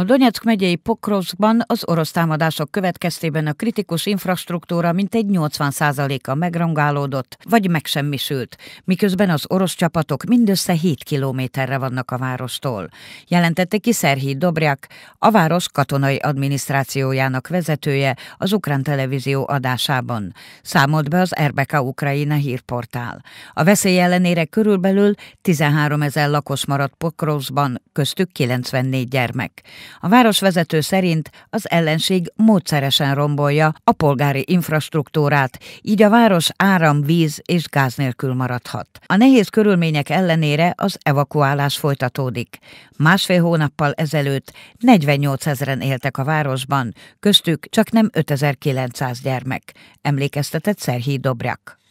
A Donetsk megyei Pokrovskban az orosz támadások következtében a kritikus infrastruktúra mintegy 80%-a megrongálódott vagy megsemmisült, miközben az orosz csapatok mindössze 7 kilométerre vannak a várostól. Jelentette ki Szerhi Dobrjak, a város katonai adminisztrációjának vezetője az ukrán televízió adásában. Számolt be az RBK Ukrajina hírportál. A veszély ellenére körülbelül 13 ezer lakos maradt Pokrovskban, köztük 94 gyermek. A városvezető szerint az ellenség módszeresen rombolja a polgári infrastruktúrát, így a város áram, víz és gáz nélkül maradhat. A nehéz körülmények ellenére az evakuálás folytatódik. Másfél hónappal ezelőtt 48 ezeren éltek a városban, köztük csak nem 5900 gyermek, emlékeztetett Szerhíj Dobrak.